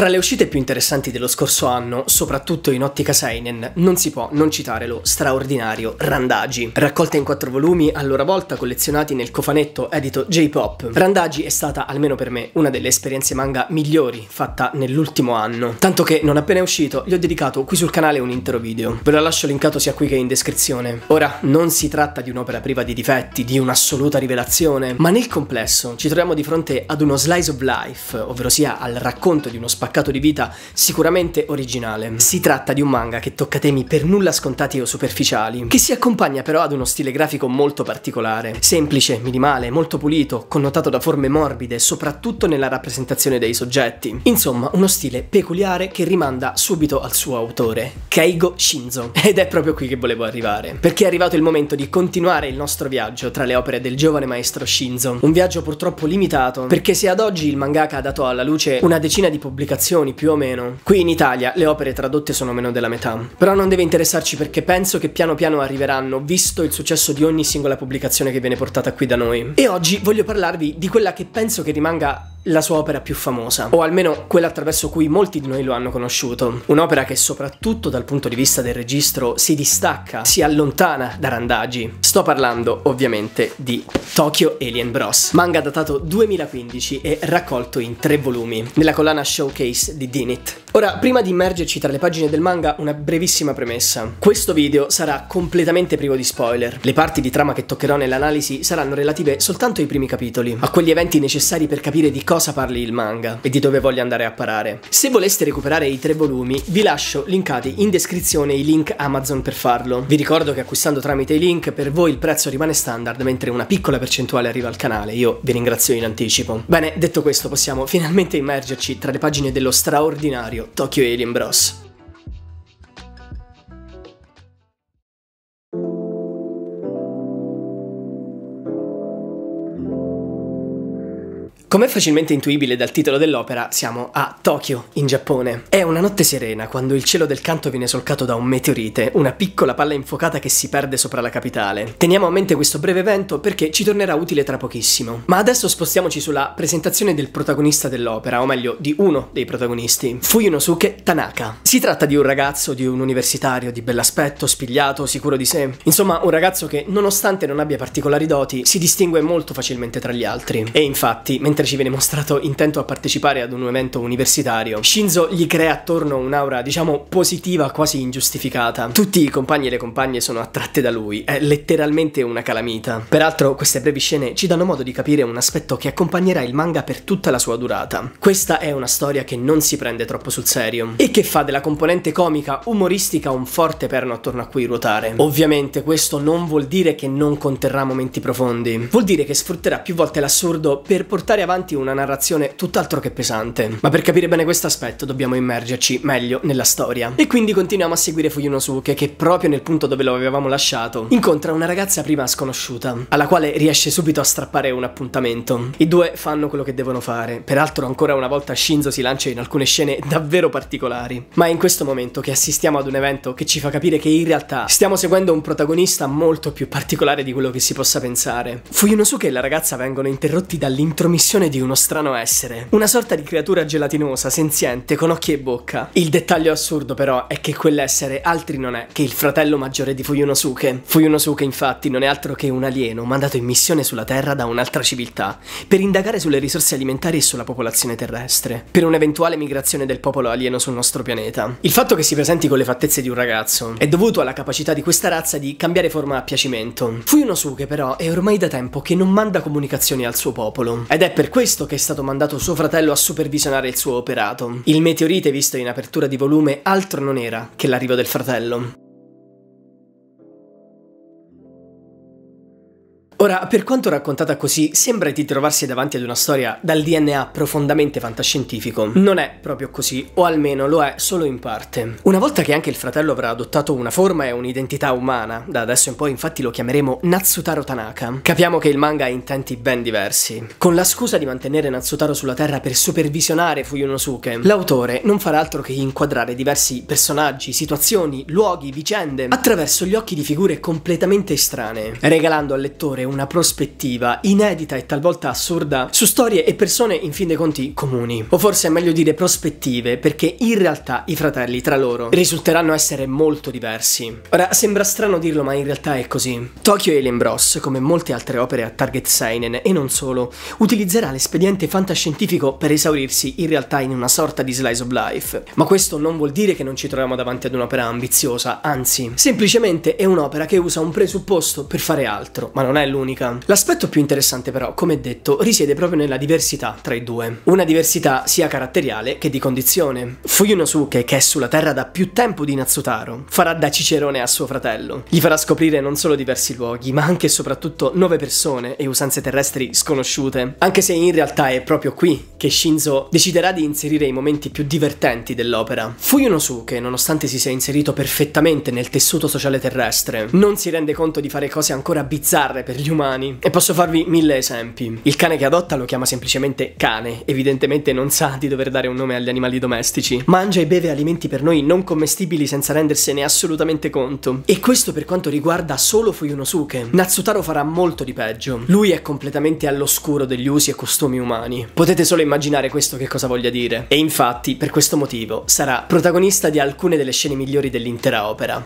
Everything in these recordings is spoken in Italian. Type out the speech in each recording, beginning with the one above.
Tra le uscite più interessanti dello scorso anno, soprattutto in ottica Seinen, non si può non citare lo straordinario Randagi. Raccolta in quattro volumi, a loro volta collezionati nel cofanetto edito J-Pop, Randagi è stata, almeno per me, una delle esperienze manga migliori fatta nell'ultimo anno. Tanto che, non appena è uscito, gli ho dedicato qui sul canale un intero video. Ve la lascio linkato sia qui che in descrizione. Ora, non si tratta di un'opera priva di difetti, di un'assoluta rivelazione, ma nel complesso ci troviamo di fronte ad uno slice of life, ovvero sia al racconto di uno spazio spaccato di vita sicuramente originale. Si tratta di un manga che tocca temi per nulla scontati o superficiali, che si accompagna però ad uno stile grafico molto particolare, semplice, minimale, molto pulito, connotato da forme morbide, soprattutto nella rappresentazione dei soggetti. Insomma, uno stile peculiare che rimanda subito al suo autore, Keigo Shinzo. Ed è proprio qui che volevo arrivare, perché è arrivato il momento di continuare il nostro viaggio tra le opere del giovane maestro Shinzo. Un viaggio purtroppo limitato, perché se ad oggi il mangaka ha dato alla luce una decina di pubblicazioni generazioni più o meno. Qui in Italia le opere tradotte sono meno della metà. Però non deve interessarci perché penso che piano piano arriveranno, visto il successo di ogni singola pubblicazione che viene portata qui da noi. E oggi voglio parlarvi di quella che penso che rimanga la sua opera più famosa, o almeno quella attraverso cui molti di noi lo hanno conosciuto. Un'opera che soprattutto dal punto di vista del registro si distacca, si allontana da Randagi. Sto parlando ovviamente di Tokyo Alien Bros, manga datato 2015 e raccolto in tre volumi, nella collana Showcase di Dinit. Ora, prima di immergerci tra le pagine del manga, una brevissima premessa. Questo video sarà completamente privo di spoiler. Le parti di trama che toccherò nell'analisi saranno relative soltanto ai primi capitoli, a quegli eventi necessari per capire di cosa parli il manga e di dove voglio andare a parare. Se voleste recuperare i tre volumi, vi lascio linkati in descrizione i link Amazon per farlo. Vi ricordo che acquistando tramite i link per voi il prezzo rimane standard, mentre una piccola percentuale arriva al canale. Io vi ringrazio in anticipo. Bene, detto questo, possiamo finalmente immergerci tra le pagine dello straordinario Tokyo Alien Bros. Come facilmente intuibile dal titolo dell'opera, siamo a Tokyo, in Giappone. È una notte serena quando il cielo del canto viene solcato da un meteorite, una piccola palla infuocata che si perde sopra la capitale. Teniamo a mente questo breve evento perché ci tornerà utile tra pochissimo. Ma adesso spostiamoci sulla presentazione del protagonista dell'opera, o meglio di uno dei protagonisti, Fuyunosuke Tanaka. Si tratta di un ragazzo, di un universitario di bell'aspetto, spigliato, sicuro di sé. Insomma, un ragazzo che, nonostante non abbia particolari doti, si distingue molto facilmente tra gli altri. E infatti, mentre mentre ci viene mostrato intento a partecipare ad un evento universitario, Shinzo gli crea attorno un'aura, diciamo, positiva quasi ingiustificata. Tutti i compagni e le compagne sono attratte da lui, è letteralmente una calamita. Peraltro queste brevi scene ci danno modo di capire un aspetto che accompagnerà il manga per tutta la sua durata. Questa è una storia che non si prende troppo sul serio e che fa della componente comica umoristica un forte perno attorno a cui ruotare. Ovviamente questo non vuol dire che non conterrà momenti profondi, vuol dire che sfrutterà più volte l'assurdo per portare avanti avanti una narrazione tutt'altro che pesante. Ma per capire bene questo aspetto dobbiamo immergerci meglio nella storia. E quindi continuiamo a seguire Fuyunosuke che proprio nel punto dove lo avevamo lasciato incontra una ragazza prima sconosciuta, alla quale riesce subito a strappare un appuntamento. I due fanno quello che devono fare, peraltro ancora una volta Shinzo si lancia in alcune scene davvero particolari. Ma è in questo momento che assistiamo ad un evento che ci fa capire che in realtà stiamo seguendo un protagonista molto più particolare di quello che si possa pensare. Fuyunosuke e la ragazza vengono interrotti dall'intromissione descrizione di uno strano essere, una sorta di creatura gelatinosa, senziente, con occhi e bocca. Il dettaglio assurdo però è che quell'essere altri non è che il fratello maggiore di Fuyunosuke. Fuyunosuke infatti non è altro che un alieno mandato in missione sulla Terra da un'altra civiltà, per indagare sulle risorse alimentari e sulla popolazione terrestre, per un'eventuale migrazione del popolo alieno sul nostro pianeta. Il fatto che si presenti con le fattezze di un ragazzo è dovuto alla capacità di questa razza di cambiare forma a piacimento. Fuyunosuke però è ormai da tempo che non manda comunicazioni al suo popolo, ed è per questo che è stato mandato suo fratello a supervisionare il suo operato. Il meteorite visto in apertura di volume altro non era che l'arrivo del fratello. Ora, per quanto raccontata così, sembra di trovarsi davanti ad una storia dal DNA profondamente fantascientifico. Non è proprio così, o almeno lo è solo in parte. Una volta che anche il fratello avrà adottato una forma e un'identità umana, da adesso in poi infatti lo chiameremo Natsutaro Tanaka, capiamo che il manga ha intenti ben diversi. Con la scusa di mantenere Natsutaro sulla Terra per supervisionare Fuyunosuke, l'autore non farà altro che inquadrare diversi personaggi, situazioni, luoghi, vicende, attraverso gli occhi di figure completamente estranee, regalando al lettore una prospettiva inedita e talvolta assurda su storie e persone in fin dei conti comuni. O forse è meglio dire prospettive, perché in realtà i fratelli tra loro risulteranno essere molto diversi. Ora, sembra strano dirlo, ma in realtà è così. Tokyo Alien Bros, come molte altre opere a target seinen e non solo, utilizzerà l'espediente fantascientifico per esaurirsi in realtà in una sorta di slice of life. Ma questo non vuol dire che non ci troviamo davanti ad un'opera ambiziosa, anzi, semplicemente è un'opera che usa un presupposto per fare altro, ma non è l'unico unica. L'aspetto più interessante però, come detto, risiede proprio nella diversità tra i due. Una diversità sia caratteriale che di condizione. Fuyunosuke, che è sulla Terra da più tempo di Natsutaro, farà da cicerone a suo fratello. Gli farà scoprire non solo diversi luoghi, ma anche e soprattutto nuove persone e usanze terrestri sconosciute. Anche se in realtà è proprio qui che Shinzo deciderà di inserire i momenti più divertenti dell'opera. Fuyunosuke, nonostante si sia inserito perfettamente nel tessuto sociale terrestre, non si rende conto di fare cose ancora bizzarre per gli umani. E posso farvi mille esempi. Il cane che adotta lo chiama semplicemente cane, evidentemente non sa di dover dare un nome agli animali domestici. Mangia e beve alimenti per noi non commestibili senza rendersene assolutamente conto. E questo per quanto riguarda solo Fuyunosuke. Natsutaro farà molto di peggio. Lui è completamente all'oscuro degli usi e costumi umani. Potete solo immaginare questo che cosa voglia dire. E infatti, per questo motivo, sarà protagonista di alcune delle scene migliori dell'intera opera.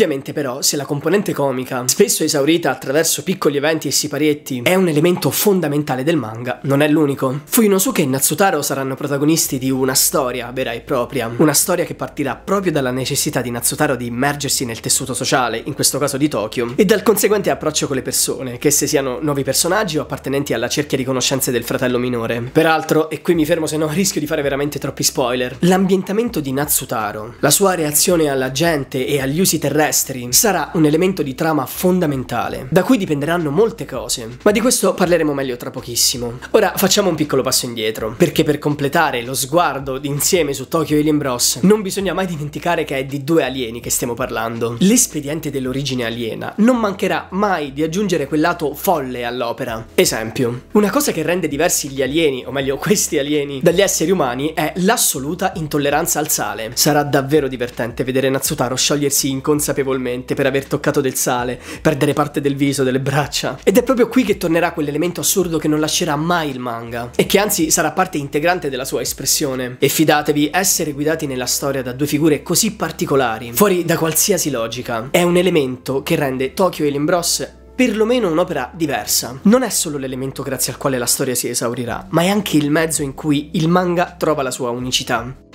Ovviamente però, se la componente comica, spesso esaurita attraverso piccoli eventi e siparietti, è un elemento fondamentale del manga, non è l'unico. Fuyunosuke e Natsutaro saranno protagonisti di una storia vera e propria, una storia che partirà proprio dalla necessità di Natsutaro di immergersi nel tessuto sociale, in questo caso di Tokyo, e dal conseguente approccio con le persone, che se siano nuovi personaggi o appartenenti alla cerchia di conoscenze del fratello minore. Peraltro, e qui mi fermo se no rischio di fare veramente troppi spoiler, l'ambientamento di Natsutaro, la sua reazione alla gente e agli usi terrestri, esteri sarà un elemento di trama fondamentale, da cui dipenderanno molte cose, ma di questo parleremo meglio tra pochissimo. Ora facciamo un piccolo passo indietro, perché per completare lo sguardo insieme su Tokyo Alien Bros non bisogna mai dimenticare che è di due alieni che stiamo parlando. L'espediente dell'origine aliena non mancherà mai di aggiungere quel lato folle all'opera. Esempio, una cosa che rende diversi gli alieni, o meglio questi alieni, dagli esseri umani è l'assoluta intolleranza al sale. Sarà davvero divertente vedere Natsutaro sciogliersi inconsapevolmente consapevolmente per aver toccato del sale, perdere parte del viso, delle braccia. Ed è proprio qui che tornerà quell'elemento assurdo che non lascerà mai il manga, e che anzi sarà parte integrante della sua espressione. E fidatevi, essere guidati nella storia da due figure così particolari, fuori da qualsiasi logica, è un elemento che rende Tokyo e Limbross perlomeno un'opera diversa. Non è solo l'elemento grazie al quale la storia si esaurirà, ma è anche il mezzo in cui il manga trova la sua unicità.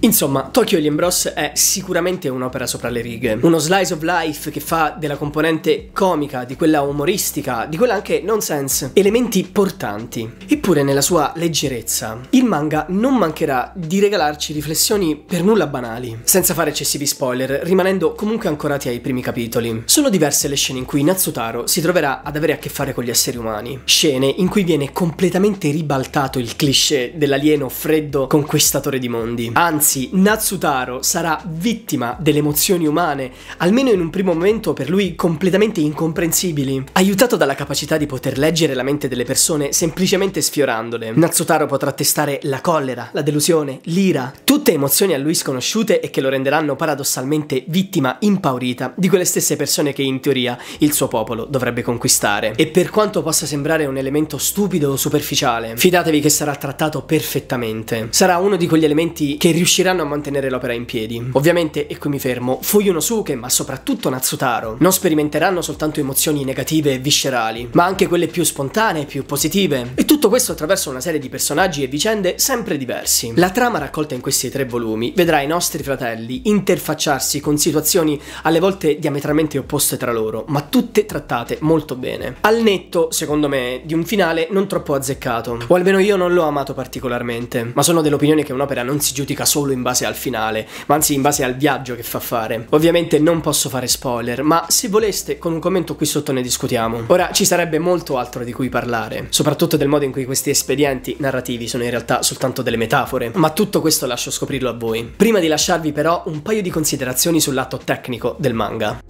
Insomma, Tokyo Alien Bros è sicuramente un'opera sopra le righe, uno slice of life che fa della componente comica, di quella umoristica, di quella anche nonsense, elementi portanti. Eppure nella sua leggerezza, il manga non mancherà di regalarci riflessioni per nulla banali, senza fare eccessivi spoiler, rimanendo comunque ancorati ai primi capitoli. Sono diverse le scene in cui Natsutaro si troverà ad avere a che fare con gli esseri umani, scene in cui viene completamente ribaltato il cliché dell'alieno freddo conquistatore di mondi, anzi Anzi, Natsutaro sarà vittima delle emozioni umane, almeno in un primo momento per lui completamente incomprensibili. Aiutato dalla capacità di poter leggere la mente delle persone semplicemente sfiorandole, Natsutaro potrà testare la collera, la delusione, l'ira, tutte emozioni a lui sconosciute e che lo renderanno paradossalmente vittima impaurita di quelle stesse persone che in teoria il suo popolo dovrebbe conquistare. E per quanto possa sembrare un elemento stupido o superficiale, fidatevi che sarà trattato perfettamente. Sarà uno di quegli elementi che riuscirà riusciranno a mantenere l'opera in piedi. Ovviamente, e qui mi fermo, Fuyunosuke, ma soprattutto Natsutaro, non sperimenteranno soltanto emozioni negative e viscerali, ma anche quelle più spontanee, più positive. E tutto questo attraverso una serie di personaggi e vicende sempre diversi. La trama raccolta in questi tre volumi vedrà i nostri fratelli interfacciarsi con situazioni alle volte diametralmente opposte tra loro, ma tutte trattate molto bene. Al netto, secondo me, di un finale non troppo azzeccato, o almeno io non l'ho amato particolarmente, ma sono dell'opinione che un'opera non si giudica solo solo in base al finale, ma anzi in base al viaggio che fa fare. Ovviamente non posso fare spoiler, ma se voleste con un commento qui sotto ne discutiamo. Ora ci sarebbe molto altro di cui parlare, soprattutto del modo in cui questi espedienti narrativi sono in realtà soltanto delle metafore, ma tutto questo lascio scoprirlo a voi. Prima di lasciarvi però un paio di considerazioni sul lato tecnico del manga.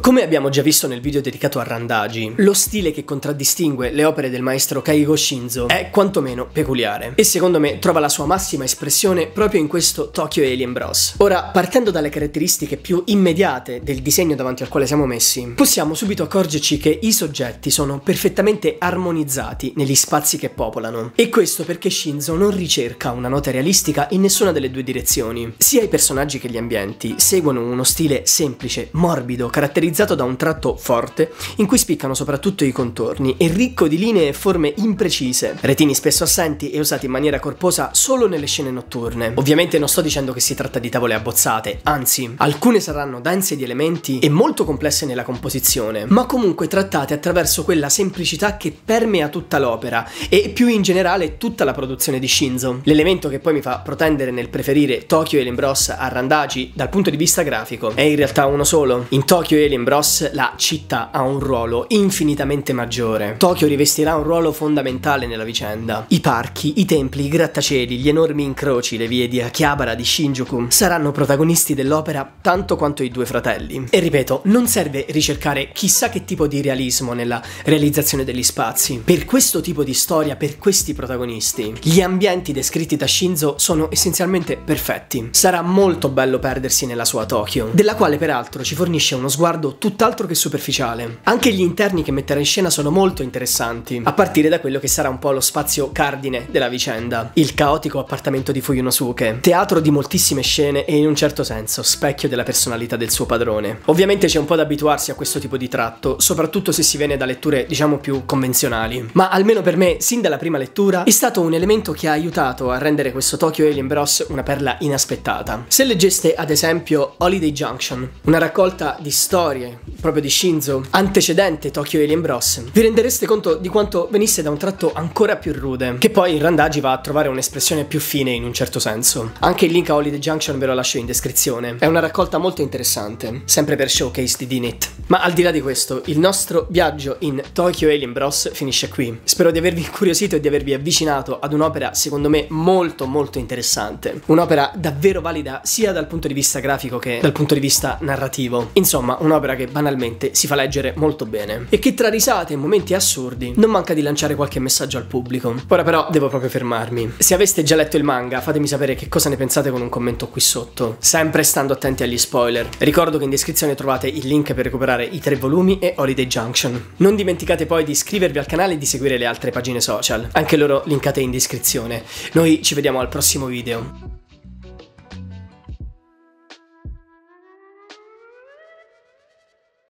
Come abbiamo già visto nel video dedicato a Randagi, lo stile che contraddistingue le opere del maestro Kaigo Shinzo è quantomeno peculiare e secondo me trova la sua massima espressione proprio in questo Tokyo Alien Bros. Ora, partendo dalle caratteristiche più immediate del disegno davanti al quale siamo messi, possiamo subito accorgerci che i soggetti sono perfettamente armonizzati negli spazi che popolano e questo perché Shinzo non ricerca una nota realistica in nessuna delle due direzioni. Sia i personaggi che gli ambienti seguono uno stile semplice, morbido, caratterizzato caratterizzato da un tratto forte in cui spiccano soprattutto i contorni e ricco di linee e forme imprecise, retini spesso assenti e usati in maniera corposa solo nelle scene notturne. Ovviamente non sto dicendo che si tratta di tavole abbozzate, anzi, alcune saranno dense di elementi e molto complesse nella composizione, ma comunque trattate attraverso quella semplicità che permea tutta l'opera e più in generale tutta la produzione di Shinzo. L'elemento che poi mi fa protendere nel preferire Tokyo e l'Imbross a Randagi dal punto di vista grafico è in realtà uno solo. In Tokyo e Mario Bros la città ha un ruolo infinitamente maggiore. Tokyo rivestirà un ruolo fondamentale nella vicenda. I parchi, i templi, i grattacieli, gli enormi incroci, le vie di Akihabara, di Shinjuku saranno protagonisti dell'opera tanto quanto i due fratelli. E ripeto, non serve ricercare chissà che tipo di realismo nella realizzazione degli spazi. Per questo tipo di storia, per questi protagonisti, gli ambienti descritti da Shinzo sono essenzialmente perfetti. Sarà molto bello perdersi nella sua Tokyo, della quale peraltro ci fornisce uno sguardo tutt'altro che superficiale. Anche gli interni che metterà in scena sono molto interessanti, a partire da quello che sarà un po' lo spazio cardine della vicenda, il caotico appartamento di Fuyunosuke, teatro di moltissime scene e in un certo senso specchio della personalità del suo padrone. Ovviamente c'è un po' da abituarsi a questo tipo di tratto, soprattutto se si viene da letture diciamo più convenzionali, ma almeno per me, sin dalla prima lettura, è stato un elemento che ha aiutato a rendere questo Tokyo Alien Bros una perla inaspettata. Se leggeste ad esempio Holiday Junction, una raccolta di storie storie, proprio di Shinzo, antecedente Tokyo Alien Bros, vi rendereste conto di quanto venisse da un tratto ancora più rude, che poi in randaggi va a trovare un'espressione più fine in un certo senso. Anche il link a Holiday Junction ve lo lascio in descrizione, è una raccolta molto interessante, sempre per showcase di Dinit. Ma al di là di questo, il nostro viaggio in Tokyo Alien Bros finisce qui. Spero di avervi incuriosito e di avervi avvicinato ad un'opera secondo me molto molto interessante, un'opera davvero valida sia dal punto di vista grafico che dal punto di vista narrativo. Insomma, un'opera un'opera che banalmente si fa leggere molto bene e che tra risate e momenti assurdi non manca di lanciare qualche messaggio al pubblico. Ora però devo proprio fermarmi. Se aveste già letto il manga fatemi sapere che cosa ne pensate con un commento qui sotto, sempre stando attenti agli spoiler. Ricordo che in descrizione trovate il link per recuperare i tre volumi e Holiday Junction. Non dimenticate poi di iscrivervi al canale e di seguire le altre pagine social, anche loro linkate in descrizione. Noi ci vediamo al prossimo video.